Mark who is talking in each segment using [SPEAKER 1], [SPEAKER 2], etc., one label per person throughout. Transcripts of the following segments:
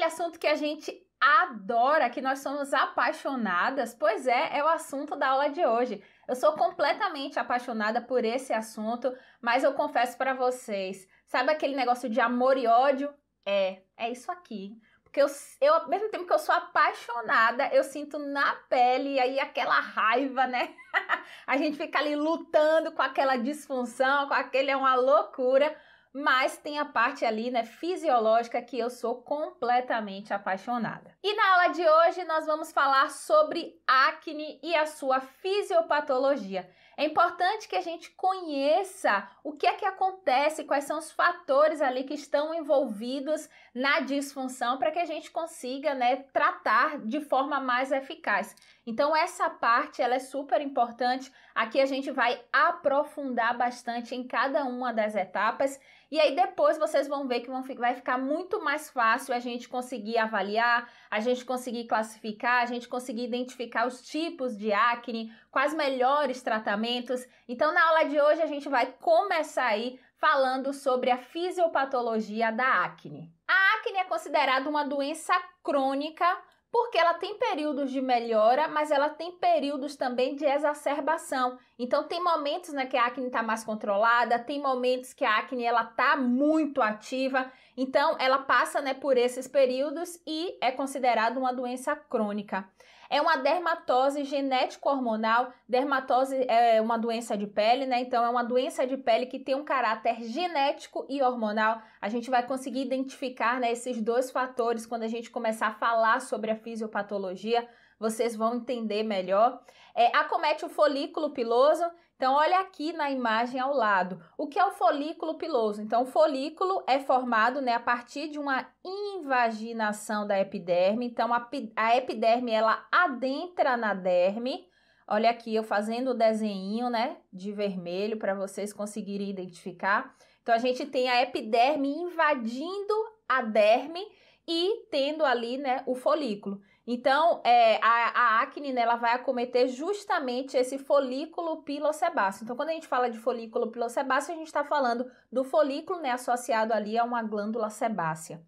[SPEAKER 1] aquele assunto que a gente adora, que nós somos apaixonadas. Pois é, é o assunto da aula de hoje. Eu sou completamente apaixonada por esse assunto, mas eu confesso para vocês, sabe aquele negócio de amor e ódio? É, é isso aqui. Porque eu, eu, ao mesmo tempo que eu sou apaixonada, eu sinto na pele aí aquela raiva, né? a gente fica ali lutando com aquela disfunção, com aquele é uma loucura mas tem a parte ali, né, fisiológica que eu sou completamente apaixonada. E na aula de hoje nós vamos falar sobre acne e a sua fisiopatologia. É importante que a gente conheça o que é que acontece, quais são os fatores ali que estão envolvidos na disfunção para que a gente consiga, né, tratar de forma mais eficaz. Então essa parte ela é super importante. Aqui a gente vai aprofundar bastante em cada uma das etapas e aí depois vocês vão ver que vão, vai ficar muito mais fácil a gente conseguir avaliar, a gente conseguir classificar, a gente conseguir identificar os tipos de acne, quais melhores tratamentos. Então na aula de hoje a gente vai começar aí falando sobre a fisiopatologia da acne. A acne é considerada uma doença crônica porque ela tem períodos de melhora, mas ela tem períodos também de exacerbação. Então tem momentos né, que a acne está mais controlada, tem momentos que a acne ela tá muito ativa. Então ela passa né, por esses períodos e é considerada uma doença crônica. É uma dermatose genético-hormonal. Dermatose é uma doença de pele, né? Então, é uma doença de pele que tem um caráter genético e hormonal. A gente vai conseguir identificar né, esses dois fatores quando a gente começar a falar sobre a fisiopatologia vocês vão entender melhor. É, acomete o folículo piloso. Então, olha aqui na imagem ao lado. O que é o folículo piloso? Então, o folículo é formado né, a partir de uma invaginação da epiderme. Então, a, a epiderme ela adentra na derme. Olha aqui eu fazendo o desenho, né, de vermelho para vocês conseguirem identificar. Então a gente tem a epiderme invadindo a derme e tendo ali, né, o folículo. Então, é, a, a, acne né, ela vai acometer justamente esse folículo pilosebáceo. Então, quando a gente fala de folículo pilosebáceo, a gente está falando do folículo né, associado ali a uma glândula sebácea.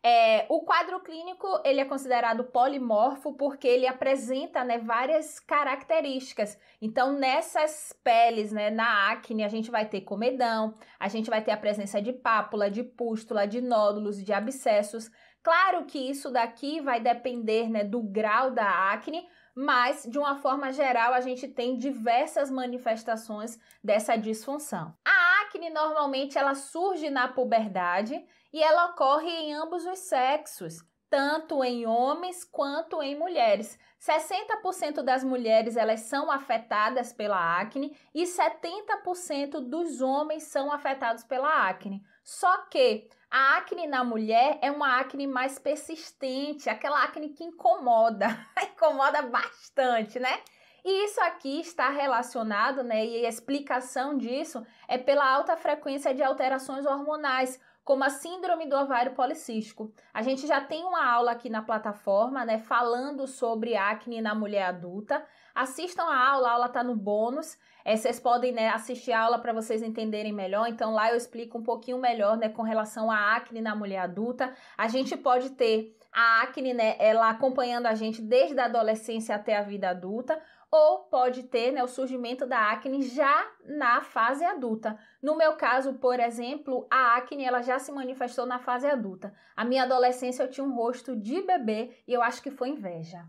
[SPEAKER 1] É, o quadro clínico ele é considerado polimorfo porque ele apresenta né, várias características. Então, nessas peles, né, na acne, a gente vai ter comedão, a gente vai ter a presença de pápula, de pústula, de nódulos, de abscessos. Claro que isso daqui vai depender né, do grau da acne, mas de uma forma geral a gente tem diversas manifestações dessa disfunção. A acne normalmente ela surge na puberdade e ela ocorre em ambos os sexos, tanto em homens quanto em mulheres. 60% das mulheres elas são afetadas pela acne e 70% dos homens são afetados pela acne. Só que a acne na mulher é uma acne mais persistente, aquela acne que incomoda, incomoda bastante, né? E isso aqui está relacionado, né? E a explicação disso é pela alta frequência de alterações hormonais, como a síndrome do ovário policístico. A gente já tem uma aula aqui na plataforma, né, falando sobre acne na mulher adulta. Assistam a aula, a aula está no bônus. É, vocês podem né, assistir a aula para vocês entenderem melhor. Então, lá eu explico um pouquinho melhor né, com relação à acne na mulher adulta. A gente pode ter a acne, né, ela acompanhando a gente desde a adolescência até a vida adulta, ou pode ter né, o surgimento da acne já na fase adulta. No meu caso, por exemplo, a acne ela já se manifestou na fase adulta. A minha adolescência eu tinha um rosto de bebê e eu acho que foi inveja.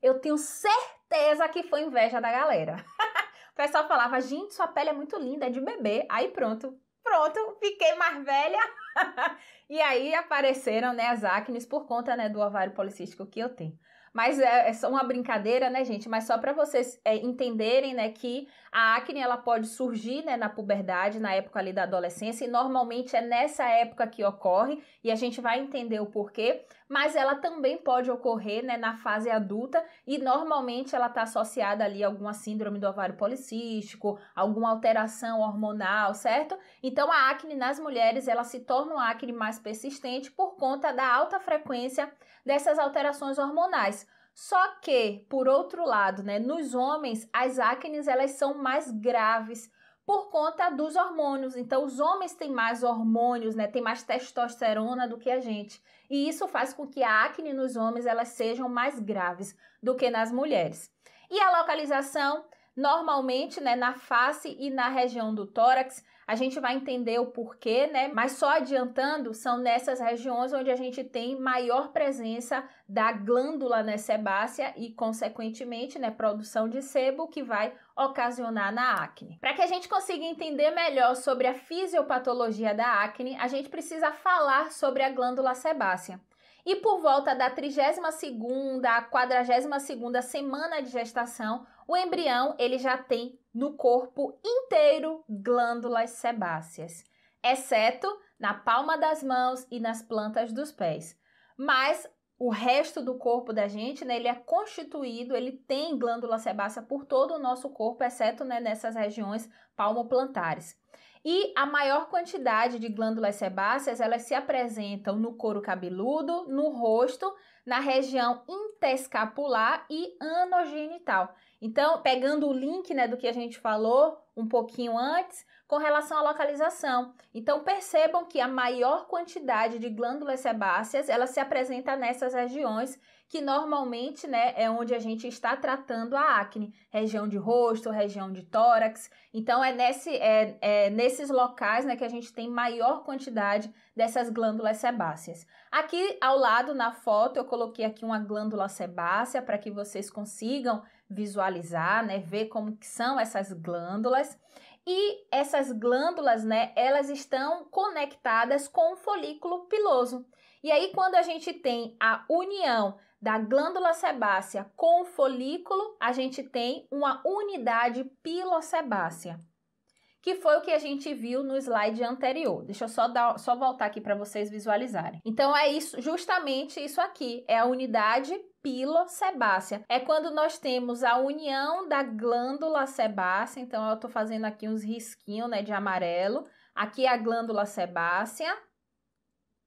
[SPEAKER 1] Eu tenho certeza que foi inveja da galera. pessoal falava, gente, sua pele é muito linda, é de bebê. Aí pronto, pronto, fiquei mais velha. e aí apareceram, né, as acnes por conta, né, do ovário policístico que eu tenho. Mas é, é só uma brincadeira, né, gente? Mas só para vocês é, entenderem, né, que a acne ela pode surgir, né, na puberdade, na época ali da adolescência, e normalmente é nessa época que ocorre, e a gente vai entender o porquê mas ela também pode ocorrer né, na fase adulta e normalmente ela está associada ali a alguma síndrome do ovário policístico, alguma alteração hormonal, certo? Então a acne nas mulheres ela se torna uma acne mais persistente por conta da alta frequência dessas alterações hormonais. Só que, por outro lado, né, nos homens as acnes elas são mais graves por conta dos hormônios. Então, os homens têm mais hormônios, né? Tem mais testosterona do que a gente. E isso faz com que a acne nos homens elas sejam mais graves do que nas mulheres. E a localização, normalmente, né, na face e na região do tórax, a gente vai entender o porquê, né? Mas só adiantando, são nessas regiões onde a gente tem maior presença da glândula né, sebácea e, consequentemente, né, produção de sebo que vai ocasionar na acne. Para que a gente consiga entender melhor sobre a fisiopatologia da acne, a gente precisa falar sobre a glândula sebácea. E por volta da 32ª 42ª semana de gestação, o embrião ele já tem no corpo inteiro glândulas sebáceas, exceto na palma das mãos e nas plantas dos pés. Mas o resto do corpo da gente, né, ele é constituído, ele tem glândula sebácea por todo o nosso corpo, exceto né, nessas regiões palmoplantares. E a maior quantidade de glândulas sebáceas, elas se apresentam no couro cabeludo, no rosto, na região interescapular e anogenital. Então, pegando o link né, do que a gente falou um pouquinho antes, com relação à localização. Então, percebam que a maior quantidade de glândulas sebáceas, ela se apresenta nessas regiões que normalmente né, é onde a gente está tratando a acne, região de rosto, região de tórax. Então é, nesse, é, é nesses locais né, que a gente tem maior quantidade dessas glândulas sebáceas. Aqui ao lado na foto eu coloquei aqui uma glândula sebácea para que vocês consigam visualizar, né, ver como que são essas glândulas. E essas glândulas, né, elas estão conectadas com o folículo piloso. E aí quando a gente tem a união da glândula sebácea com o folículo, a gente tem uma unidade pilosebácea, que foi o que a gente viu no slide anterior. Deixa eu só, dar, só voltar aqui para vocês visualizarem. Então é isso, justamente isso aqui, é a unidade pilosebácea. É quando nós temos a união da glândula sebácea, então eu estou fazendo aqui uns risquinhos né, de amarelo. Aqui é a glândula sebácea,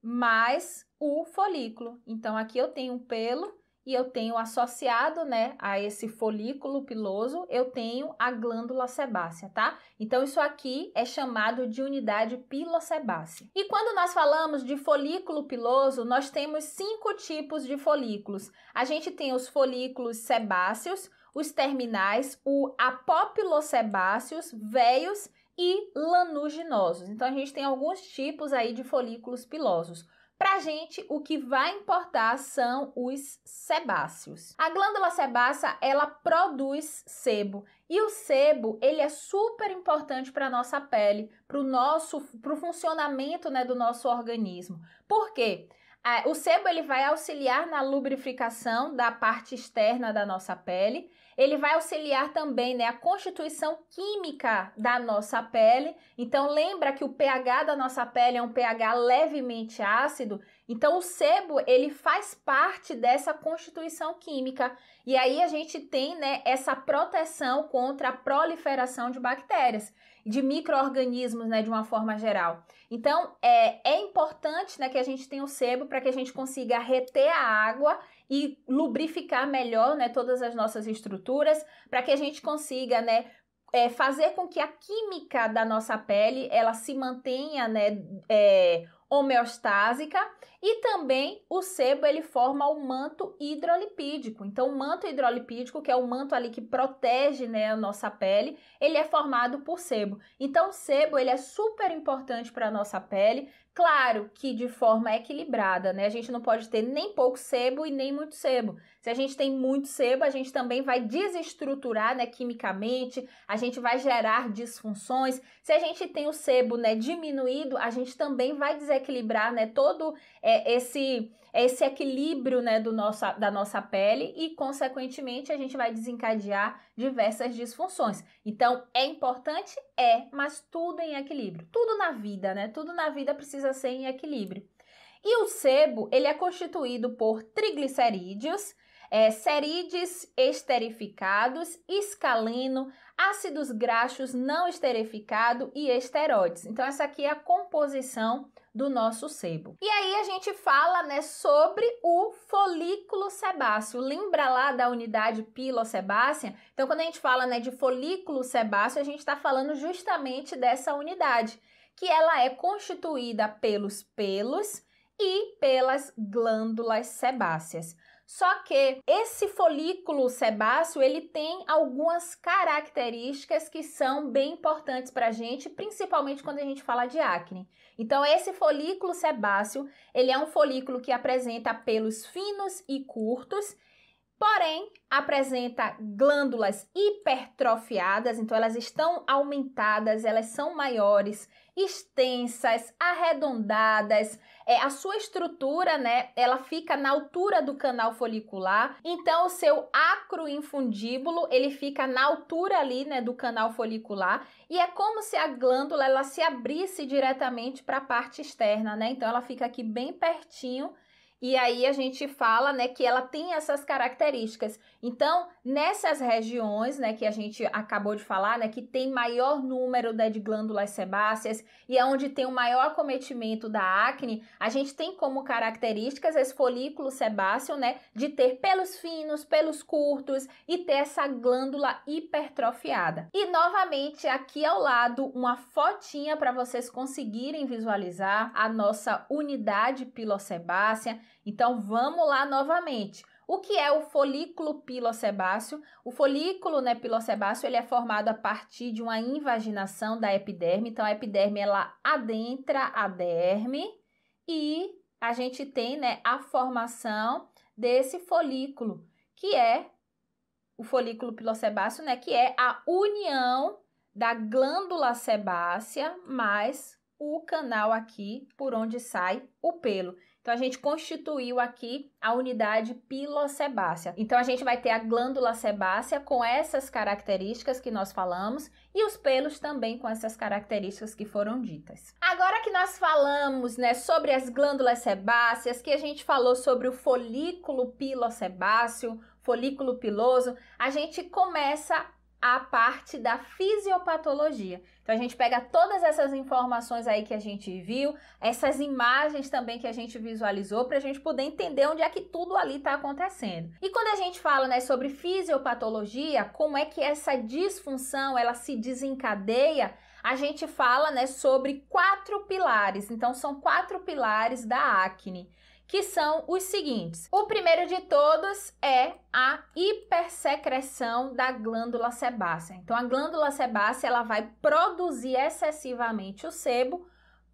[SPEAKER 1] mais o folículo. Então, aqui eu tenho um pelo e eu tenho associado, né, a esse folículo piloso, eu tenho a glândula sebácea, tá? Então, isso aqui é chamado de unidade pilosebácea. E quando nós falamos de folículo piloso, nós temos cinco tipos de folículos. A gente tem os folículos sebáceos, os terminais, o apopilosebáceos, veios e lanuginosos. Então, a gente tem alguns tipos aí de folículos pilosos. Para a gente, o que vai importar são os sebáceos. A glândula sebácea, ela produz sebo. E o sebo, ele é super importante para a nossa pele, para o nosso, o funcionamento né, do nosso organismo. Por quê? É, o sebo ele vai auxiliar na lubrificação da parte externa da nossa pele ele vai auxiliar também né, a constituição química da nossa pele. Então, lembra que o pH da nossa pele é um pH levemente ácido. Então, o sebo ele faz parte dessa constituição química. E aí a gente tem né, essa proteção contra a proliferação de bactérias, de micro-organismos né, de uma forma geral. Então, é, é importante né, que a gente tenha o sebo para que a gente consiga reter a água e lubrificar melhor né, todas as nossas estruturas para que a gente consiga né, é, fazer com que a química da nossa pele ela se mantenha né, é, homeostásica e também o sebo ele forma o manto hidrolipídico. Então, o manto hidrolipídico, que é o manto ali que protege né, a nossa pele, ele é formado por sebo. Então, o sebo ele é super importante para a nossa pele, Claro que de forma equilibrada, né? A gente não pode ter nem pouco sebo e nem muito sebo. Se a gente tem muito sebo, a gente também vai desestruturar, né, quimicamente, a gente vai gerar disfunções. Se a gente tem o sebo, né, diminuído, a gente também vai desequilibrar, né, todo é, esse é esse equilíbrio né, do nossa, da nossa pele e, consequentemente, a gente vai desencadear diversas disfunções. Então, é importante? É, mas tudo em equilíbrio. Tudo na vida, né? Tudo na vida precisa ser em equilíbrio. E o sebo, ele é constituído por triglicerídeos é, esterificados, escaleno, ácidos graxos não esterificado e esteroides. Então, essa aqui é a composição do nosso sebo. E aí a gente fala, né, sobre o folículo sebáceo. Lembra lá da unidade pilo-sebácea. Então, quando a gente fala, né, de folículo sebáceo, a gente está falando justamente dessa unidade, que ela é constituída pelos pelos e pelas glândulas sebáceas. Só que esse folículo sebáceo, ele tem algumas características que são bem importantes para a gente, principalmente quando a gente fala de acne. Então, esse folículo sebáceo, ele é um folículo que apresenta pelos finos e curtos, porém apresenta glândulas hipertrofiadas, então elas estão aumentadas, elas são maiores, extensas, arredondadas. É, a sua estrutura, né, ela fica na altura do canal folicular. Então, o seu acroinfundíbulo, ele fica na altura ali, né, do canal folicular. E é como se a glândula, ela se abrisse diretamente para a parte externa, né? Então, ela fica aqui bem pertinho. E aí a gente fala, né, que ela tem essas características. Então, nessas regiões, né, que a gente acabou de falar, né, que tem maior número né, de glândulas sebáceas e é onde tem o maior acometimento da acne, a gente tem como características esse folículo sebáceo, né, de ter pelos finos, pelos curtos e ter essa glândula hipertrofiada. E novamente aqui ao lado uma fotinha para vocês conseguirem visualizar a nossa unidade pilosebácea. Então vamos lá novamente. O que é o folículo pilosebáceo? O folículo né, pilosebáceo ele é formado a partir de uma invaginação da epiderme. Então, a epiderme ela adentra a derme e a gente tem né, a formação desse folículo, que é o folículo pilosebáceo, né, que é a união da glândula sebácea mais o canal aqui por onde sai o pelo. Então a gente constituiu aqui a unidade pilosebácea. Então a gente vai ter a glândula sebácea com essas características que nós falamos e os pelos também com essas características que foram ditas. Agora que nós falamos, né, sobre as glândulas sebáceas, que a gente falou sobre o folículo pilosebáceo, folículo piloso, a gente começa a parte da fisiopatologia. Então a gente pega todas essas informações aí que a gente viu, essas imagens também que a gente visualizou para a gente poder entender onde é que tudo ali está acontecendo. E quando a gente fala né, sobre fisiopatologia, como é que essa disfunção ela se desencadeia, a gente fala né, sobre quatro pilares. Então são quatro pilares da acne que são os seguintes. O primeiro de todos é a hipersecreção da glândula sebácea. Então a glândula sebácea ela vai produzir excessivamente o sebo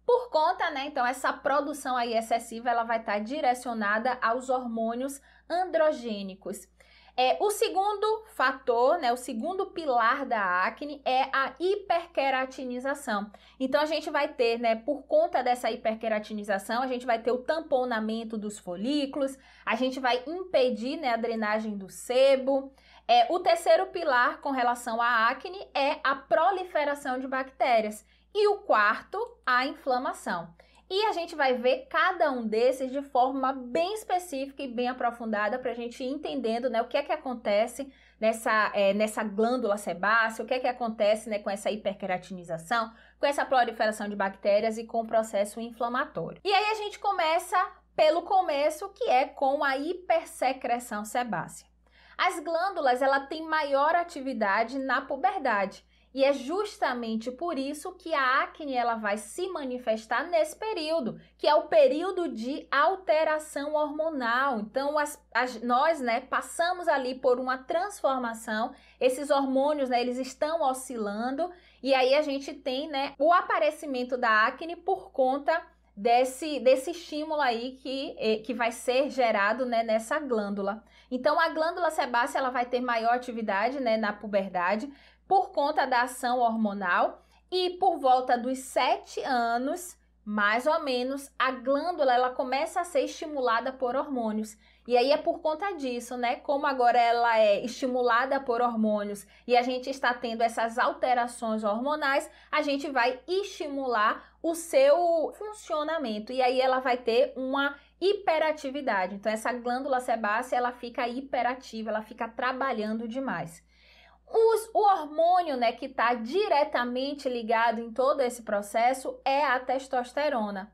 [SPEAKER 1] por conta, né? Então essa produção aí excessiva ela vai estar tá direcionada aos hormônios androgênicos. É, o segundo fator, né, o segundo pilar da acne é a hiperqueratinização. Então a gente vai ter, né, por conta dessa hiperqueratinização, a gente vai ter o tamponamento dos folículos, a gente vai impedir, né, a drenagem do sebo. É, o terceiro pilar com relação à acne é a proliferação de bactérias. E o quarto, a inflamação. E a gente vai ver cada um desses de forma bem específica e bem aprofundada para a gente ir entendendo né, o que é que acontece nessa, é, nessa glândula sebácea, o que é que acontece né, com essa hiperqueratinização, com essa proliferação de bactérias e com o processo inflamatório. E aí a gente começa pelo começo, que é com a hipersecreção sebácea. As glândulas, ela tem maior atividade na puberdade. E é justamente por isso que a acne ela vai se manifestar nesse período, que é o período de alteração hormonal. Então, as, as, nós, né, passamos ali por uma transformação, esses hormônios, né, eles estão oscilando, e aí a gente tem, né, o aparecimento da acne por conta desse, desse estímulo aí que, eh, que vai ser gerado né, nessa glândula. Então, a glândula sebácea ela vai ter maior atividade né, na puberdade, por conta da ação hormonal e por volta dos 7 anos, mais ou menos, a glândula ela começa a ser estimulada por hormônios. E aí é por conta disso, né? Como agora ela é estimulada por hormônios e a gente está tendo essas alterações hormonais, a gente vai estimular o seu funcionamento e aí ela vai ter uma hiperatividade. Então essa glândula sebácea, ela fica hiperativa, ela fica trabalhando demais. Os, o hormônio né, que está diretamente ligado em todo esse processo é a testosterona.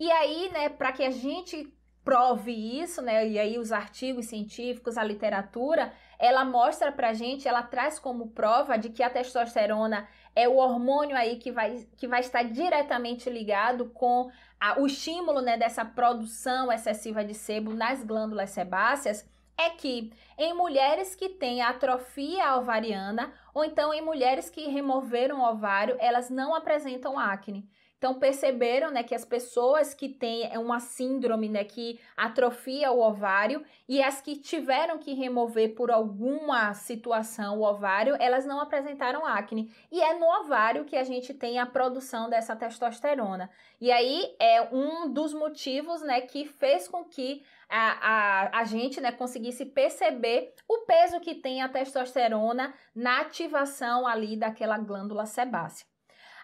[SPEAKER 1] E aí, né, para que a gente prove isso, né, e aí os artigos científicos, a literatura, ela mostra para a gente, ela traz como prova de que a testosterona é o hormônio aí que vai, que vai estar diretamente ligado com a, o estímulo né, dessa produção excessiva de sebo nas glândulas sebáceas é que em mulheres que têm atrofia ovariana ou então em mulheres que removeram o ovário, elas não apresentam acne. Então perceberam, né, que as pessoas que têm é uma síndrome, né, que atrofia o ovário e as que tiveram que remover por alguma situação o ovário, elas não apresentaram acne. E é no ovário que a gente tem a produção dessa testosterona. E aí é um dos motivos, né, que fez com que a, a, a gente né, conseguisse perceber o peso que tem a testosterona na ativação ali daquela glândula sebácea.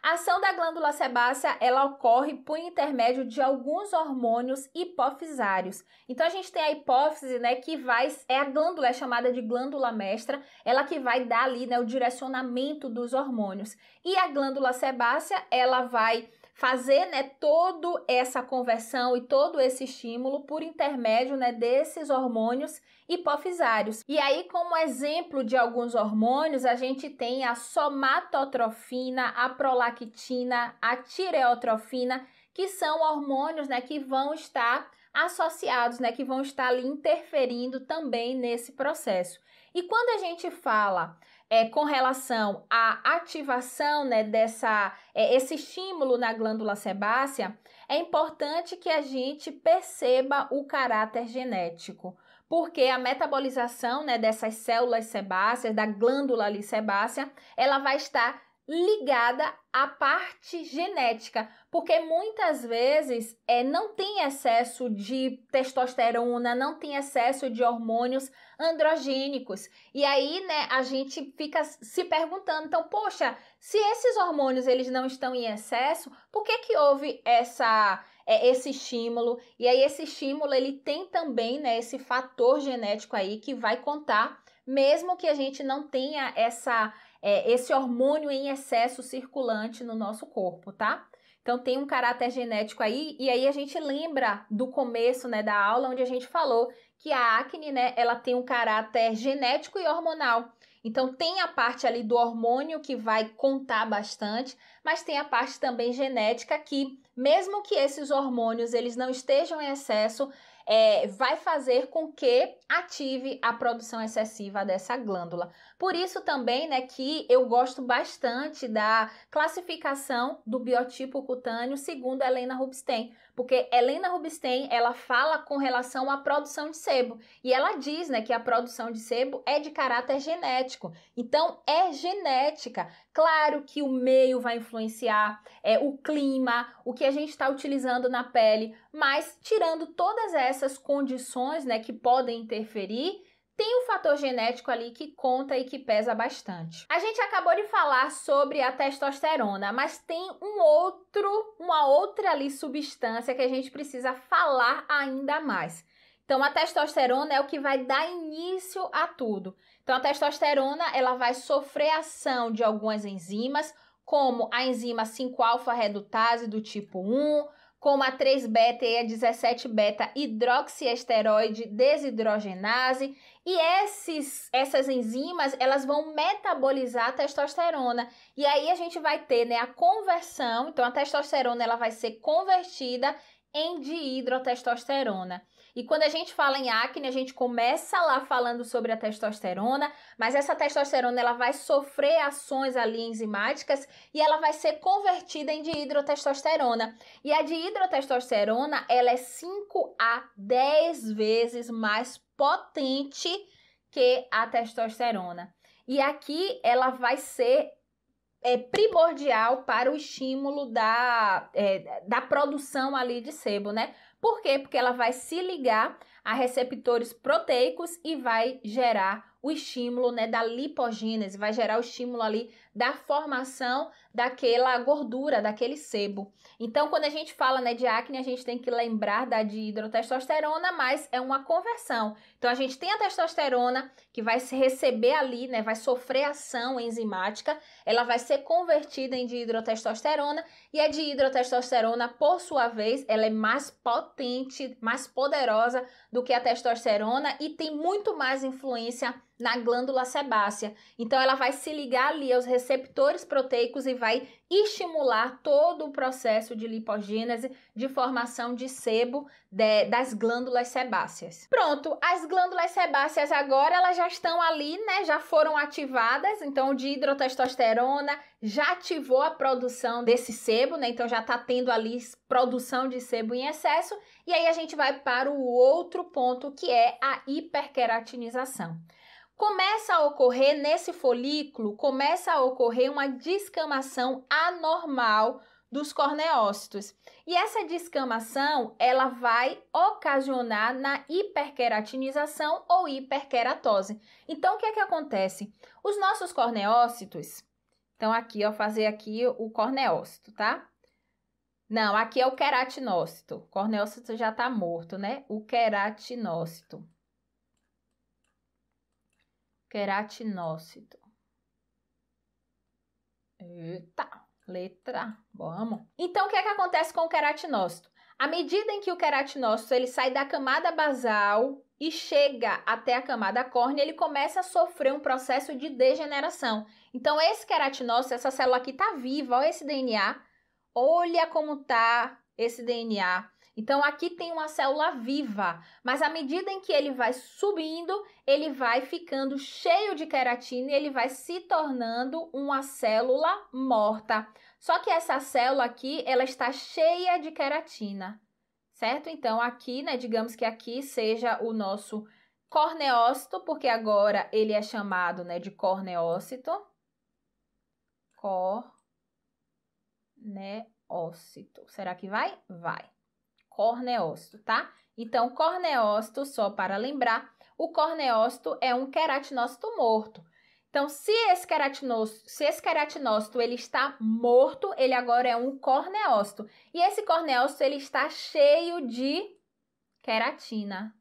[SPEAKER 1] A ação da glândula sebácea, ela ocorre por intermédio de alguns hormônios hipofisários. Então a gente tem a hipófise, né, que vai é a glândula é chamada de glândula mestra, ela que vai dar ali, né, o direcionamento dos hormônios. E a glândula sebácea, ela vai fazer né, toda essa conversão e todo esse estímulo por intermédio né, desses hormônios hipofisários. E aí, como exemplo de alguns hormônios, a gente tem a somatotrofina, a prolactina, a tireotrofina, que são hormônios né, que vão estar associados, né, que vão estar ali interferindo também nesse processo. E quando a gente fala é, com relação à ativação né, dessa é, esse estímulo na glândula sebácea, é importante que a gente perceba o caráter genético porque a metabolização né, dessas células sebáceas, da glândula ali sebácea, ela vai estar ligada à parte genética, porque muitas vezes é, não tem excesso de testosterona, não tem excesso de hormônios androgênicos. E aí, né, a gente fica se perguntando, então, poxa, se esses hormônios eles não estão em excesso, por que que houve essa é, esse estímulo. E aí esse estímulo ele tem também né, esse fator genético aí que vai contar, mesmo que a gente não tenha essa é, esse hormônio em excesso circulante no nosso corpo, tá? Então tem um caráter genético aí, e aí a gente lembra do começo né, da aula onde a gente falou que a acne né, ela tem um caráter genético e hormonal. Então tem a parte ali do hormônio que vai contar bastante, mas tem a parte também genética que, mesmo que esses hormônios eles não estejam em excesso, é, vai fazer com que ative a produção excessiva dessa glândula. Por isso também, né, que eu gosto bastante da classificação do biotipo cutâneo segundo Helena Rubinstein, porque Helena Rubinstein, ela fala com relação à produção de sebo, e ela diz, né, que a produção de sebo é de caráter genético. Então, é genética. Claro que o meio vai influenciar, é o clima, o que a gente está utilizando na pele, mas tirando todas essas condições, né, que podem interferir, tem o fator genético ali que conta e que pesa bastante. A gente acabou de falar sobre a testosterona, mas tem um outro, uma outra ali substância que a gente precisa falar ainda mais. Então a testosterona é o que vai dar início a tudo. Então a testosterona, ela vai sofrer ação de algumas enzimas, como a enzima 5-alfa redutase do tipo 1, como a 3-beta e a 17-beta hidroxiesteroide desidrogenase, e esses, essas enzimas, elas vão metabolizar a testosterona. E aí a gente vai ter, né, a conversão, então a testosterona ela vai ser convertida em dihidrotestosterona. E quando a gente fala em acne, a gente começa lá falando sobre a testosterona, mas essa testosterona ela vai sofrer ações ali enzimáticas e ela vai ser convertida em dihidrotestosterona. E a dihidrotestosterona, ela é 5 a 10 vezes mais potente que a testosterona. E aqui ela vai ser é, primordial para o estímulo da, é, da produção ali de sebo, né? Por quê? Porque ela vai se ligar a receptores proteicos e vai gerar o estímulo né, da lipogênese, vai gerar o estímulo ali da formação daquela gordura, daquele sebo. Então, quando a gente fala né, de acne, a gente tem que lembrar da de hidrotestosterona, mas é uma conversão. Então, a gente tem a testosterona que vai se receber ali, né, vai sofrer ação enzimática, ela vai ser convertida em hidrotestosterona e a hidrotestosterona por sua vez, ela é mais potente, mais poderosa do que a testosterona e tem muito mais influência na glândula sebácea. Então, ela vai se ligar ali aos receptores proteicos e vai estimular todo o processo de lipogênese, de formação de sebo de, das glândulas sebáceas. Pronto, as glândulas sebáceas agora elas já estão ali, né? Já foram ativadas, então de hidrotestosterona já ativou a produção desse sebo, né? Então já está tendo ali produção de sebo em excesso. E aí a gente vai para o outro ponto que é a hiperqueratinização começa a ocorrer nesse folículo, começa a ocorrer uma descamação anormal dos corneócitos. E essa descamação, ela vai ocasionar na hiperqueratinização ou hiperqueratose. Então, o que é que acontece? Os nossos corneócitos, então aqui, eu fazer aqui o corneócito, tá? Não, aqui é o queratinócito. O corneócito já tá morto, né? O queratinócito queratinócito. Eita, letra, vamos. Então, o que é que acontece com o queratinócito? À medida em que o queratinócito ele sai da camada basal e chega até a camada córnea, ele começa a sofrer um processo de degeneração. Então, esse queratinócito, essa célula aqui está viva, olha esse DNA, olha como tá esse DNA então aqui tem uma célula viva, mas à medida em que ele vai subindo, ele vai ficando cheio de queratina e ele vai se tornando uma célula morta. Só que essa célula aqui, ela está cheia de queratina, certo? Então aqui, né, digamos que aqui seja o nosso corneócito, porque agora ele é chamado, né, de corneócito. Corneócito. Será que vai? Vai corneócito, tá? Então, corneócito, só para lembrar, o corneócito é um queratinócito morto. Então, se esse queratinócito, se esse queratinócito ele está morto, ele agora é um corneócito. E esse corneócito ele está cheio de queratina,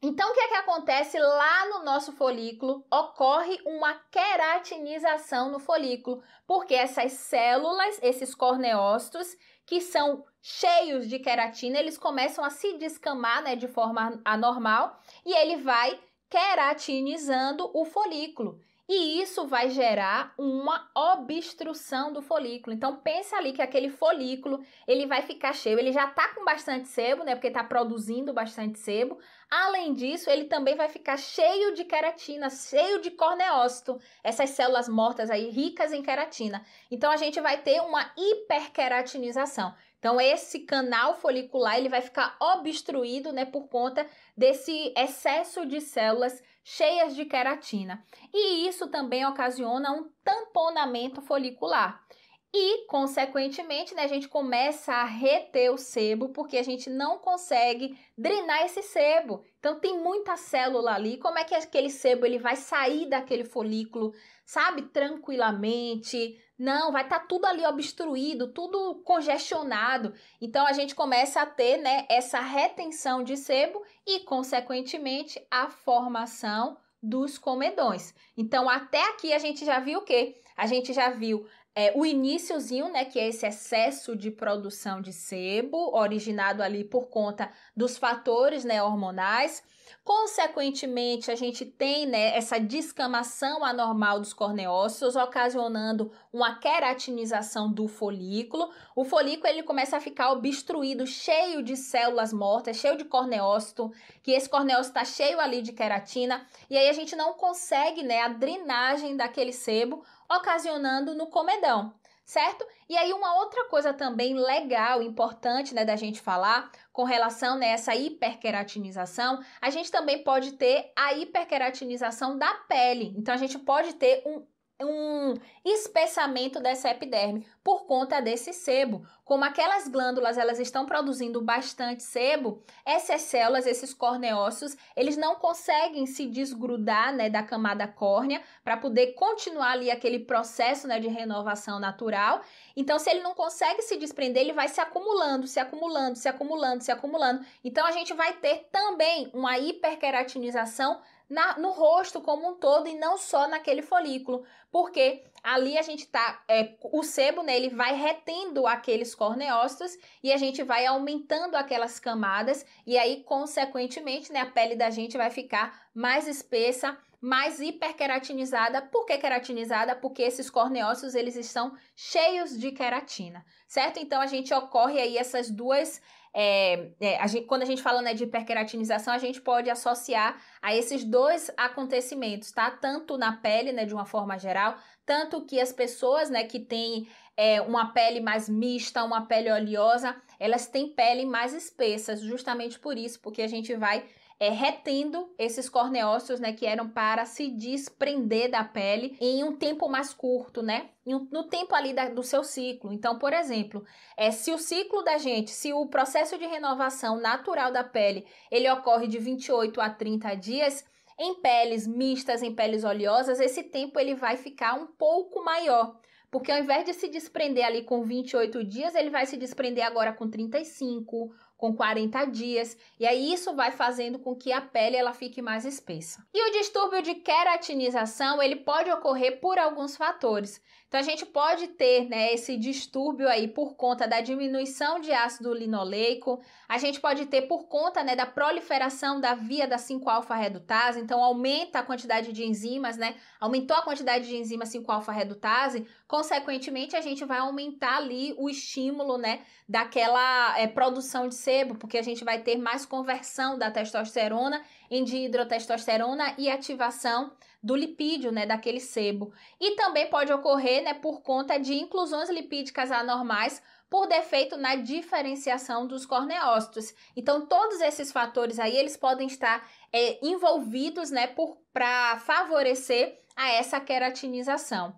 [SPEAKER 1] Então, o que é que acontece lá no nosso folículo? Ocorre uma queratinização no folículo, porque essas células, esses corneócitos, que são cheios de queratina, eles começam a se descamar né, de forma anormal e ele vai queratinizando o folículo. E isso vai gerar uma obstrução do folículo. Então pensa ali que aquele folículo, ele vai ficar cheio, ele já tá com bastante sebo, né? Porque tá produzindo bastante sebo. Além disso, ele também vai ficar cheio de queratina, cheio de corneócito, essas células mortas aí ricas em queratina. Então a gente vai ter uma hiperqueratinização. Então esse canal folicular, ele vai ficar obstruído, né, por conta desse excesso de células cheias de queratina, e isso também ocasiona um tamponamento folicular. E, consequentemente, né, a gente começa a reter o sebo porque a gente não consegue drenar esse sebo. Então, tem muita célula ali. Como é que aquele sebo ele vai sair daquele folículo, sabe, tranquilamente, não, vai estar tá tudo ali obstruído, tudo congestionado. Então a gente começa a ter, né, essa retenção de sebo e consequentemente a formação dos comedões. Então até aqui a gente já viu o quê? A gente já viu é, o iníciozinho, né, que é esse excesso de produção de sebo, originado ali por conta dos fatores né, hormonais. Consequentemente, a gente tem né, essa descamação anormal dos corneócitos, ocasionando uma queratinização do folículo. O folículo ele começa a ficar obstruído, cheio de células mortas, cheio de corneócito, que esse corneócito está cheio ali de queratina, e aí a gente não consegue né, a drenagem daquele sebo, ocasionando no comedão, certo? E aí uma outra coisa também legal, importante, né, da gente falar com relação né, hiperqueratinização, a gente também pode ter a hiperqueratinização da pele. Então a gente pode ter um um espessamento dessa epiderme por conta desse sebo. Como aquelas glândulas elas estão produzindo bastante sebo, essas células, esses corneócitos, eles não conseguem se desgrudar né, da camada córnea para poder continuar ali aquele processo né, de renovação natural. Então, se ele não consegue se desprender, ele vai se acumulando, se acumulando, se acumulando, se acumulando. Então, a gente vai ter também uma hiperqueratinização na, no rosto como um todo e não só naquele folículo, porque ali a gente tá, é, o sebo nele vai retendo aqueles corneócitos e a gente vai aumentando aquelas camadas e aí, consequentemente, né, a pele da gente vai ficar mais espessa, mais hiperqueratinizada. Por que queratinizada? Porque esses corneócitos, eles estão cheios de queratina, certo? Então, a gente ocorre aí essas duas é, é, a gente, quando a gente fala né, de hiperqueratinização, a gente pode associar a esses dois acontecimentos, tá? Tanto na pele, né, de uma forma geral, tanto que as pessoas, né, que têm é, uma pele mais mista, uma pele oleosa, elas têm pele mais espessas, justamente por isso, porque a gente vai é, retendo esses corneóceos, né, que eram para se desprender da pele em um tempo mais curto, né? No tempo ali da, do seu ciclo. Então, por exemplo, é, se o ciclo da gente, se o processo de renovação natural da pele, ele ocorre de 28 a 30 dias, em peles mistas, em peles oleosas, esse tempo ele vai ficar um pouco maior. Porque ao invés de se desprender ali com 28 dias, ele vai se desprender agora com 35 com 40 dias, e aí isso vai fazendo com que a pele ela fique mais espessa. E o distúrbio de queratinização, ele pode ocorrer por alguns fatores. Então a gente pode ter né, esse distúrbio aí por conta da diminuição de ácido linoleico, a gente pode ter por conta né, da proliferação da via da 5-alfa-redutase, então aumenta a quantidade de enzimas, né? Aumentou a quantidade de enzima 5-alfa-redutase, consequentemente a gente vai aumentar ali o estímulo né, daquela é, produção de sebo, porque a gente vai ter mais conversão da testosterona em dihidrotestosterona e ativação do lipídio, né, daquele sebo. E também pode ocorrer, né, por conta de inclusões lipídicas anormais por defeito na diferenciação dos corneócitos. Então, todos esses fatores aí, eles podem estar é, envolvidos, né, para favorecer a essa queratinização.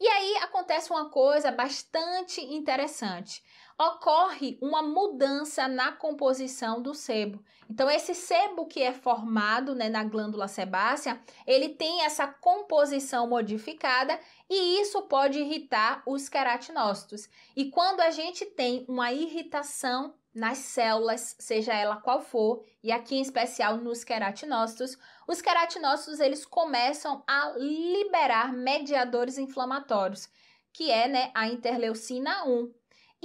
[SPEAKER 1] E aí acontece uma coisa bastante interessante ocorre uma mudança na composição do sebo. Então, esse sebo que é formado né, na glândula sebácea, ele tem essa composição modificada e isso pode irritar os queratinócitos. E quando a gente tem uma irritação nas células, seja ela qual for, e aqui em especial nos queratinócitos, os queratinócitos eles começam a liberar mediadores inflamatórios, que é né, a interleucina 1,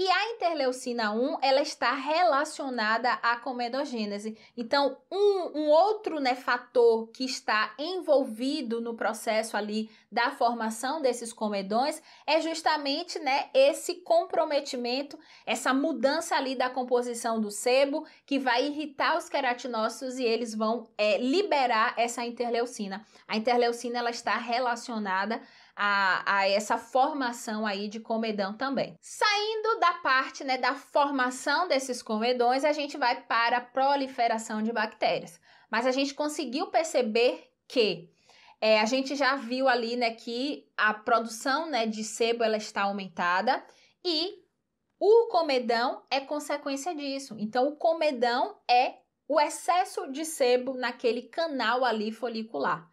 [SPEAKER 1] e a interleucina 1, ela está relacionada à comedogênese. Então, um, um outro né, fator que está envolvido no processo ali da formação desses comedões é justamente né, esse comprometimento, essa mudança ali da composição do sebo que vai irritar os queratinócitos e eles vão é, liberar essa interleucina. A interleucina ela está relacionada a, a essa formação aí de comedão também. Saindo da parte né, da formação desses comedões, a gente vai para a proliferação de bactérias. Mas a gente conseguiu perceber que é, a gente já viu ali né, que a produção né, de sebo ela está aumentada e o comedão é consequência disso. Então, o comedão é o excesso de sebo naquele canal ali folicular.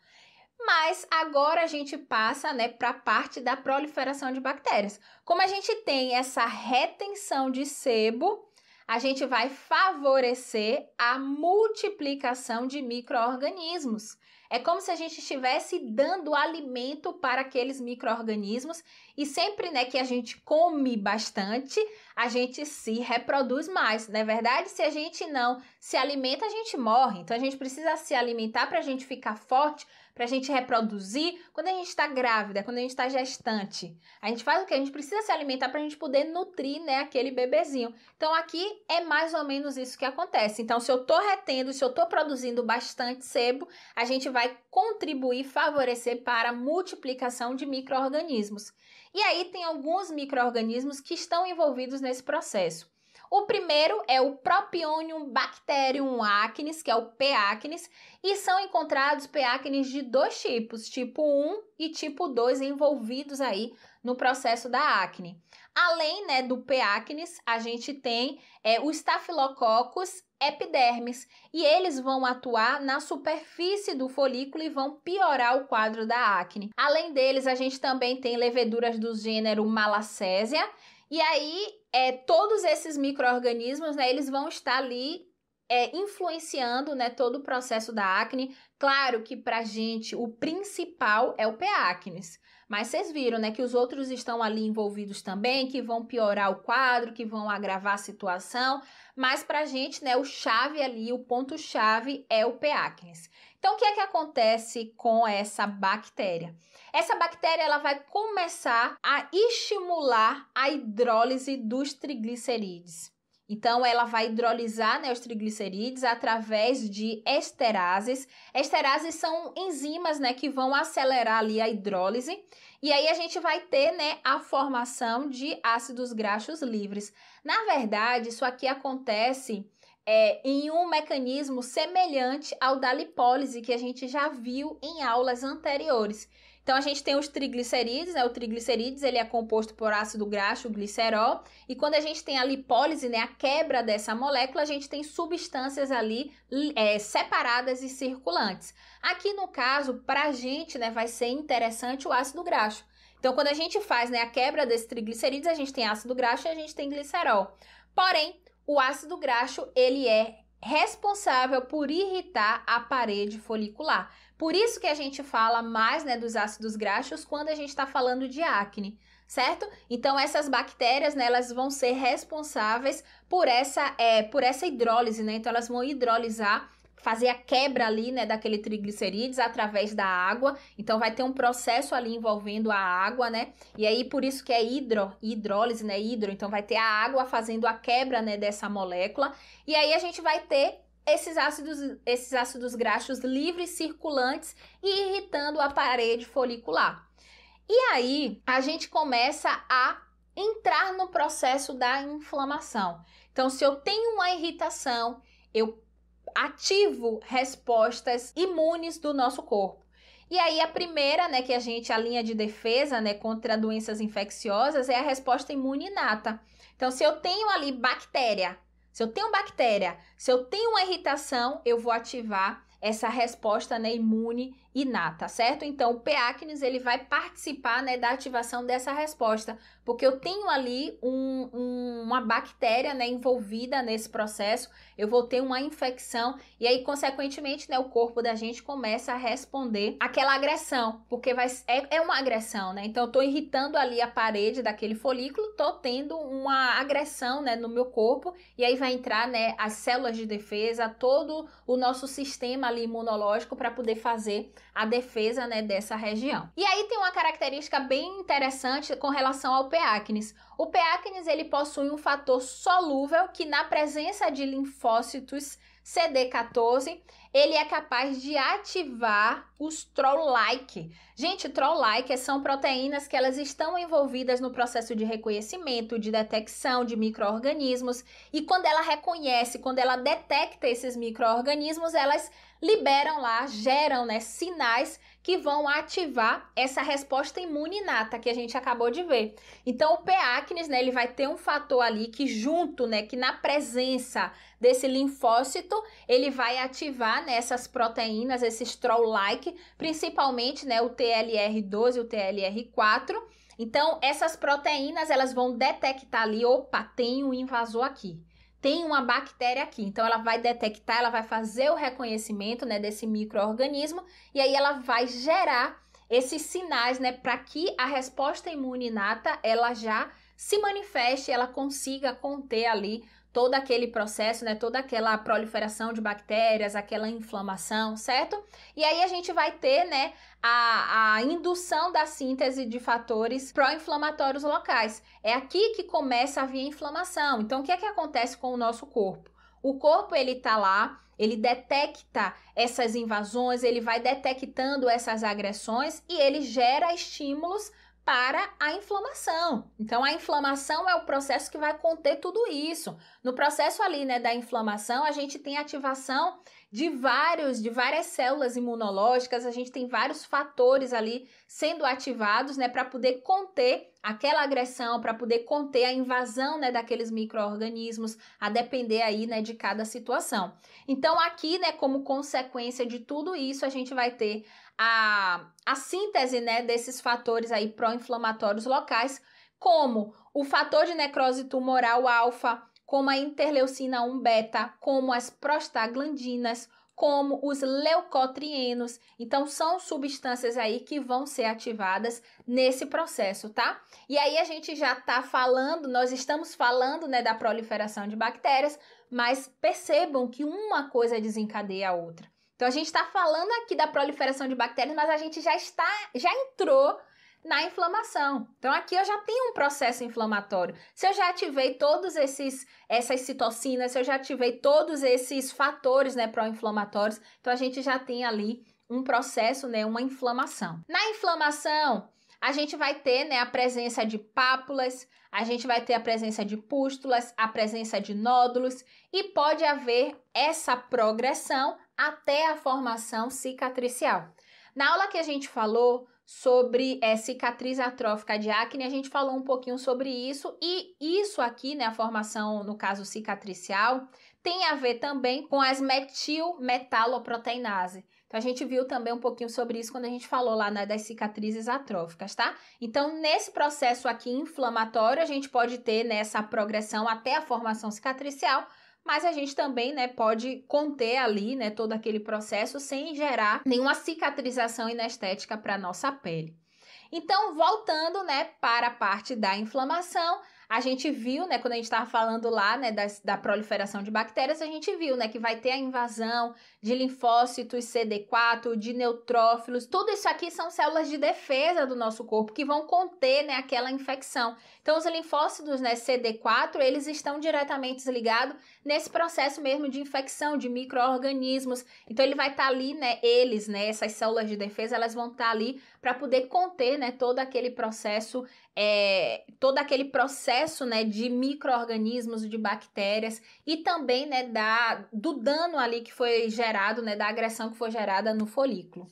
[SPEAKER 1] Mas agora a gente passa né, para a parte da proliferação de bactérias. Como a gente tem essa retenção de sebo, a gente vai favorecer a multiplicação de micro-organismos. É como se a gente estivesse dando alimento para aqueles micro-organismos e sempre né, que a gente come bastante, a gente se reproduz mais. Na é verdade, se a gente não se alimenta, a gente morre. Então a gente precisa se alimentar para a gente ficar forte, para a gente reproduzir, quando a gente está grávida, quando a gente está gestante, a gente faz o que? A gente precisa se alimentar para a gente poder nutrir né, aquele bebezinho. Então aqui é mais ou menos isso que acontece. Então, se eu estou retendo, se eu estou produzindo bastante sebo, a gente vai contribuir, favorecer para a multiplicação de micro-organismos. E aí tem alguns micro-organismos que estão envolvidos nesse processo. O primeiro é o Propionium bacterium acnes, que é o P. acnes, e são encontrados P. acnes de dois tipos, tipo 1 e tipo 2 envolvidos aí no processo da acne. Além, né, do P. acnes, a gente tem é, o Staphylococcus epidermis e eles vão atuar na superfície do folículo e vão piorar o quadro da acne. Além deles, a gente também tem leveduras do gênero Malacésia e aí, é, todos esses micro-organismos, né, eles vão estar ali é, influenciando né, todo o processo da acne. Claro que para gente o principal é o P. acnes, mas vocês viram né, que os outros estão ali envolvidos também, que vão piorar o quadro, que vão agravar a situação, mas para gente né, o chave ali, o ponto-chave é o P. acnes. Então, o que é que acontece com essa bactéria? Essa bactéria ela vai começar a estimular a hidrólise dos triglicerídeos. Então, ela vai hidrolisar né, os triglicerídeos através de esterases. Esterases são enzimas né, que vão acelerar ali a hidrólise. E aí a gente vai ter né, a formação de ácidos graxos livres. Na verdade, isso aqui acontece é, em um mecanismo semelhante ao da lipólise que a gente já viu em aulas anteriores. Então a gente tem os triglicerídeos, né? O triglicerídeos ele é composto por ácido graxo, glicerol, e quando a gente tem a lipólise, né, a quebra dessa molécula, a gente tem substâncias ali é, separadas e circulantes. Aqui no caso, para a gente, né, vai ser interessante o ácido graxo. Então quando a gente faz, né, a quebra desses triglicerídeos, a gente tem ácido graxo e a gente tem glicerol. Porém, o ácido graxo, ele é responsável por irritar a parede folicular. Por isso que a gente fala mais né, dos ácidos graxos quando a gente está falando de acne, certo? Então essas bactérias, né, elas vão ser responsáveis por essa, é, por essa hidrólise, né? Então elas vão hidrolisar fazer a quebra ali, né, daquele triglicerídeos através da água. Então vai ter um processo ali envolvendo a água, né? E aí por isso que é hidro, hidrólise, né, hidro. Então vai ter a água fazendo a quebra, né, dessa molécula. E aí a gente vai ter esses ácidos, esses ácidos graxos livres circulantes e irritando a parede folicular. E aí a gente começa a entrar no processo da inflamação. Então, se eu tenho uma irritação, eu ativo respostas imunes do nosso corpo. E aí a primeira, né, que a gente a linha de defesa, né, contra doenças infecciosas é a resposta imune inata. Então, se eu tenho ali bactéria, se eu tenho bactéria, se eu tenho uma irritação, eu vou ativar essa resposta né, imune iná, tá certo? Então, o p ele vai participar né, da ativação dessa resposta, porque eu tenho ali um, um, uma bactéria né, envolvida nesse processo, eu vou ter uma infecção e aí, consequentemente, né, o corpo da gente começa a responder aquela agressão, porque vai, é, é uma agressão, né? Então, eu estou irritando ali a parede daquele folículo, tô tendo uma agressão né, no meu corpo e aí vai entrar né, as células de defesa, todo o nosso sistema ali imunológico para poder fazer a defesa né, dessa região. E aí tem uma característica bem interessante com relação ao peacnes. O peacnes ele possui um fator solúvel que na presença de linfócitos CD14 ele é capaz de ativar os troll-like. Gente, troll-like são proteínas que elas estão envolvidas no processo de reconhecimento, de detecção de micro-organismos. E quando ela reconhece, quando ela detecta esses micro-organismos, elas liberam lá, geram né, sinais que vão ativar essa resposta imune inata que a gente acabou de ver. Então o P. acnes, né, ele vai ter um fator ali que junto, né, que na presença desse linfócito, ele vai ativar nessas né, proteínas, esses troll-like, principalmente, né, o TLR12 e o TLR4. Então, essas proteínas, elas vão detectar ali, opa, tem um invasor aqui tem uma bactéria aqui. Então ela vai detectar, ela vai fazer o reconhecimento, né, desse microorganismo e aí ela vai gerar esses sinais, né, para que a resposta imune inata ela já se manifeste, ela consiga conter ali todo aquele processo, né, toda aquela proliferação de bactérias, aquela inflamação, certo? E aí a gente vai ter, né, a, a indução da síntese de fatores pró-inflamatórios locais. É aqui que começa a vir a inflamação. Então, o que é que acontece com o nosso corpo? O corpo ele tá lá, ele detecta essas invasões, ele vai detectando essas agressões e ele gera estímulos para a inflamação. Então, a inflamação é o processo que vai conter tudo isso. No processo ali, né, da inflamação, a gente tem ativação de vários, de várias células imunológicas, a gente tem vários fatores ali sendo ativados, né, para poder conter aquela agressão, para poder conter a invasão, né, daqueles micro-organismos, a depender aí, né, de cada situação. Então aqui, né, como consequência de tudo isso, a gente vai ter a, a síntese, né, desses fatores aí pró-inflamatórios locais, como o fator de necrose tumoral alfa, como a interleucina 1 beta, como as prostaglandinas, como os leucotrienos. Então, são substâncias aí que vão ser ativadas nesse processo, tá? E aí a gente já tá falando, nós estamos falando, né, da proliferação de bactérias, mas percebam que uma coisa desencadeia a outra. Então, a gente está falando aqui da proliferação de bactérias, mas a gente já está, já entrou na inflamação. Então aqui eu já tenho um processo inflamatório. Se eu já ativei todos esses essas citocinas, se eu já ativei todos esses fatores, né, pró-inflamatórios, então a gente já tem ali um processo, né, uma inflamação. Na inflamação, a gente vai ter né, a presença de pápulas, a gente vai ter a presença de pústulas, a presença de nódulos e pode haver essa progressão até a formação cicatricial. Na aula que a gente falou sobre é, cicatriz atrófica de acne, a gente falou um pouquinho sobre isso, e isso aqui, né, a formação, no caso, cicatricial, tem a ver também com as metilmetaloproteinase. Então, a gente viu também um pouquinho sobre isso quando a gente falou lá né, das cicatrizes atróficas, tá? Então, nesse processo aqui inflamatório, a gente pode ter nessa né, progressão até a formação cicatricial mas a gente também, né, pode conter ali, né, todo aquele processo sem gerar nenhuma cicatrização inestética para nossa pele. Então, voltando, né, para a parte da inflamação, a gente viu, né, quando a gente estava falando lá, né, da da proliferação de bactérias, a gente viu, né, que vai ter a invasão de linfócitos CD4, de neutrófilos, tudo isso aqui são células de defesa do nosso corpo que vão conter né, aquela infecção. Então, os linfócitos né, CD4, eles estão diretamente ligados nesse processo mesmo de infecção de micro-organismos. Então, ele vai estar tá ali, né, eles, né, essas células de defesa, elas vão estar tá ali para poder conter né, todo aquele processo, é, todo aquele processo né, de micro-organismos, de bactérias e também né, da, do dano ali que foi gerado gerado, né, da agressão que foi gerada no folículo.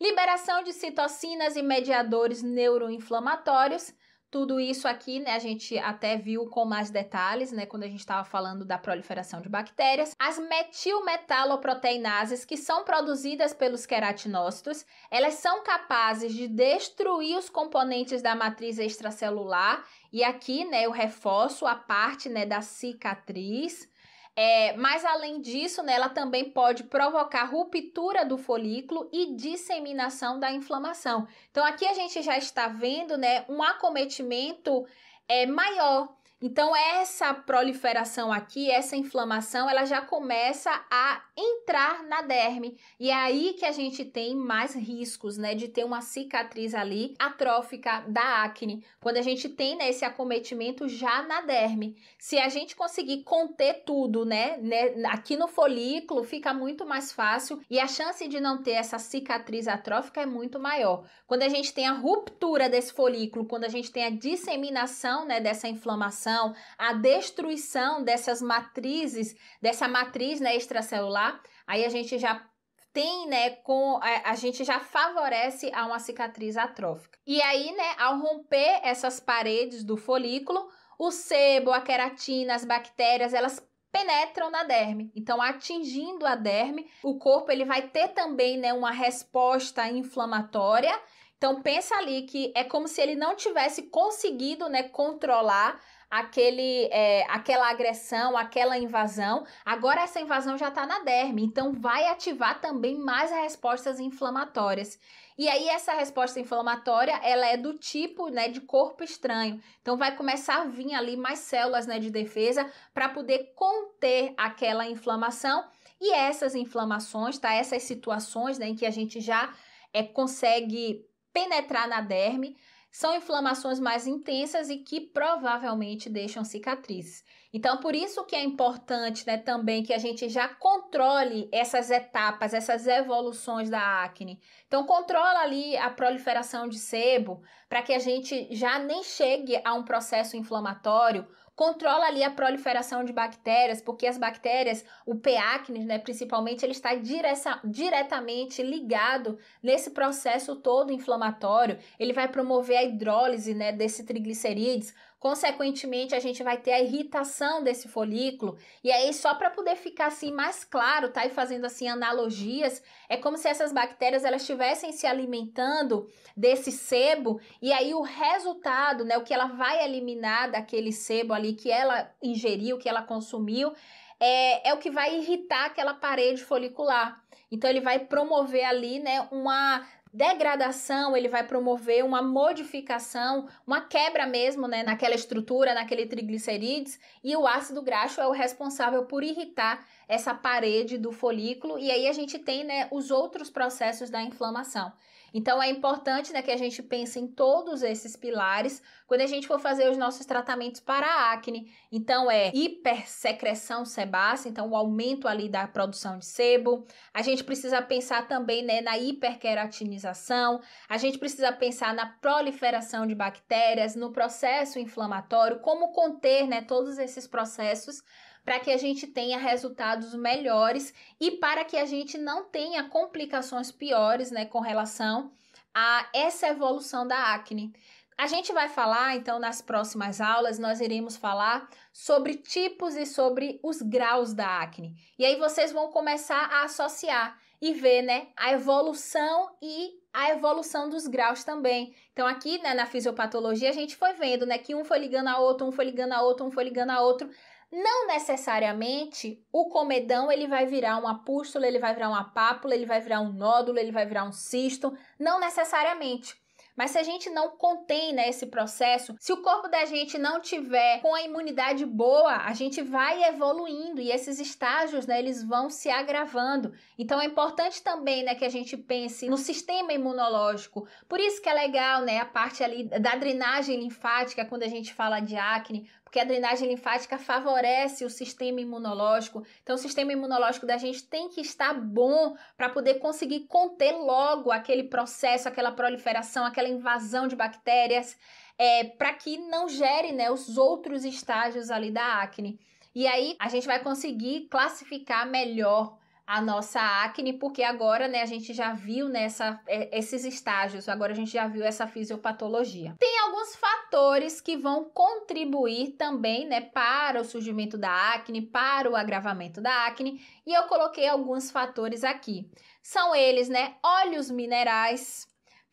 [SPEAKER 1] Liberação de citocinas e mediadores neuroinflamatórios. Tudo isso aqui, né, a gente até viu com mais detalhes, né, quando a gente estava falando da proliferação de bactérias. As metilmetaloproteinases que são produzidas pelos queratinócitos, elas são capazes de destruir os componentes da matriz extracelular e aqui, né, eu reforço a parte, né, da cicatriz é, mas além disso, né, ela também pode provocar ruptura do folículo e disseminação da inflamação. Então aqui a gente já está vendo, né, um acometimento é, maior. Então essa proliferação aqui, essa inflamação, ela já começa a entrar na derme. E é aí que a gente tem mais riscos, né, de ter uma cicatriz ali atrófica da acne, quando a gente tem né, esse acometimento já na derme. Se a gente conseguir conter tudo, né, né, aqui no folículo fica muito mais fácil e a chance de não ter essa cicatriz atrófica é muito maior. Quando a gente tem a ruptura desse folículo, quando a gente tem a disseminação, né, dessa inflamação, a destruição dessas matrizes, dessa matriz, né, extracelular Tá? Aí a gente já tem, né, com a, a, gente já favorece a uma cicatriz atrófica. E aí, né, ao romper essas paredes do folículo, o sebo, a queratina, as bactérias, elas penetram na derme. Então, atingindo a derme, o corpo ele vai ter também, né, uma resposta inflamatória. Então, pensa ali que é como se ele não tivesse conseguido, né, controlar aquele, é, aquela agressão, aquela invasão. Agora essa invasão já está na derme, então vai ativar também mais respostas inflamatórias. E aí essa resposta inflamatória, ela é do tipo, né, de corpo estranho. Então vai começar a vir ali mais células, né, de defesa para poder conter aquela inflamação. E essas inflamações, tá? Essas situações, né, em que a gente já é, consegue penetrar na derme, são inflamações mais intensas e que provavelmente deixam cicatrizes. Então, por isso que é importante né, também que a gente já controle essas etapas, essas evoluções da acne. Então, controla ali a proliferação de sebo para que a gente já nem chegue a um processo inflamatório controla ali a proliferação de bactérias, porque as bactérias, o P. né, principalmente, ele está direta, diretamente ligado nesse processo todo inflamatório. Ele vai promover a hidrólise, né, desse triglicerídeos, Consequentemente, a gente vai ter a irritação desse folículo. E aí, só para poder ficar assim mais claro, tá? E fazendo assim analogias, é como se essas bactérias elas estivessem se alimentando desse sebo. E aí, o resultado, né? O que ela vai eliminar daquele sebo ali que ela ingeriu, que ela consumiu, é, é, o que vai irritar aquela parede folicular. Então ele vai promover ali, né, uma degradação, ele vai promover uma modificação, uma quebra mesmo, né, naquela estrutura, naquele triglicerídeos, e o ácido graxo é o responsável por irritar essa parede do folículo e aí a gente tem né, os outros processos da inflamação. Então é importante né, que a gente pense em todos esses pilares quando a gente for fazer os nossos tratamentos para a acne. Então é hipersecreção sebácea, então o aumento ali da produção de sebo. A gente precisa pensar também né, na hiperqueratinização. A gente precisa pensar na proliferação de bactérias, no processo inflamatório, como conter né, todos esses processos para que a gente tenha resultados melhores e para que a gente não tenha complicações piores, né, com relação a essa evolução da acne. A gente vai falar, então, nas próximas aulas, nós iremos falar sobre tipos e sobre os graus da acne. E aí vocês vão começar a associar e ver, né, a evolução e a evolução dos graus também. Então, aqui né, na fisiopatologia, a gente foi vendo, né, que um foi ligando a outro, um foi ligando a outro, um foi ligando a outro, não necessariamente o comedão ele vai virar uma pústula, ele vai virar uma pápula, ele vai virar um nódulo, ele vai virar um cisto, não necessariamente. Mas se a gente não contém né, esse processo, se o corpo da gente não tiver com a imunidade boa, a gente vai evoluindo e esses estágios né, eles vão se agravando. Então é importante também né, que a gente pense no sistema imunológico. Por isso que é legal né, a parte ali da drenagem linfática quando a gente fala de acne, porque a drenagem linfática favorece o sistema imunológico. Então, o sistema imunológico da gente tem que estar bom para poder conseguir conter logo aquele processo, aquela proliferação, aquela invasão de bactérias, é, para que não gere né, os outros estágios ali da acne. E aí a gente vai conseguir classificar melhor a nossa acne, porque agora, né, a gente já viu nessa né, é, esses estágios, agora a gente já viu essa fisiopatologia. Tem alguns fatores que vão contribuir também, né, para o surgimento da acne, para o agravamento da acne, e eu coloquei alguns fatores aqui. São eles, né, óleos minerais,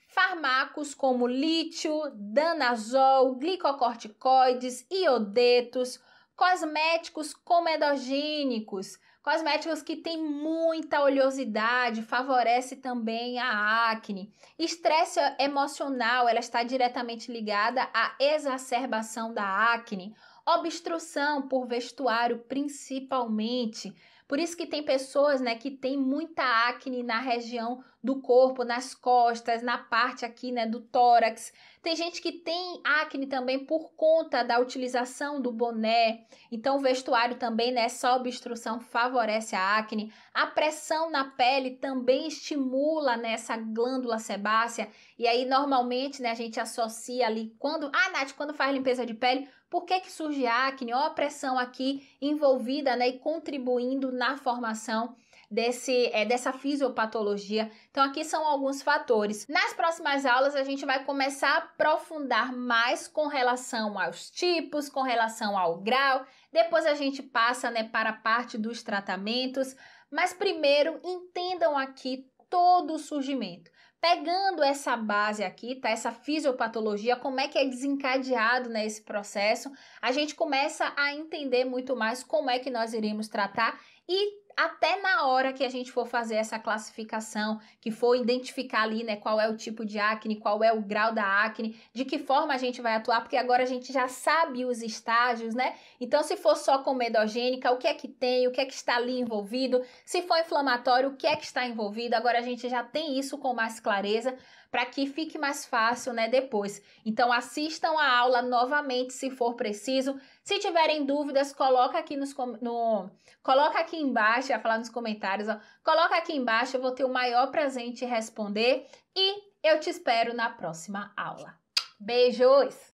[SPEAKER 1] farmacos como lítio, danazol, glicocorticoides, iodetos, cosméticos comedogênicos, Cosméticos que têm muita oleosidade favorece também a acne. Estresse emocional, ela está diretamente ligada à exacerbação da acne. Obstrução por vestuário, principalmente. Por isso que tem pessoas, né, que têm muita acne na região do corpo, nas costas, na parte aqui, né, do tórax. Tem gente que tem acne também por conta da utilização do boné. Então, o vestuário também, né, só obstrução favorece a acne. A pressão na pele também estimula nessa né, glândula sebácea. E aí, normalmente, né, a gente associa ali quando. Ah, Nath, quando faz limpeza de pele, por que, que surge acne? Ó, a pressão aqui envolvida, né, e contribuindo na formação desse, é, dessa fisiopatologia. Então, aqui são alguns fatores. Nas próximas aulas, a gente vai começar a aprofundar mais com relação aos tipos, com relação ao grau. Depois, a gente passa né, para a parte dos tratamentos. Mas primeiro, entendam aqui todo o surgimento. Pegando essa base aqui, tá? Essa fisiopatologia, como é que é desencadeado né, esse processo, a gente começa a entender muito mais como é que nós iremos tratar e até na hora que a gente for fazer essa classificação, que for identificar ali, né, qual é o tipo de acne, qual é o grau da acne, de que forma a gente vai atuar, porque agora a gente já sabe os estágios, né? Então, se for só com medogênica, o que é que tem, o que é que está ali envolvido, se for inflamatório, o que é que está envolvido, agora a gente já tem isso com mais clareza para que fique mais fácil, né, depois. Então assistam a aula novamente se for preciso. Se tiverem dúvidas, coloca aqui nos no, coloca aqui embaixo, a falar nos comentários, ó, coloca aqui embaixo, eu vou ter o maior prazer em te responder e eu te espero na próxima aula. Beijos.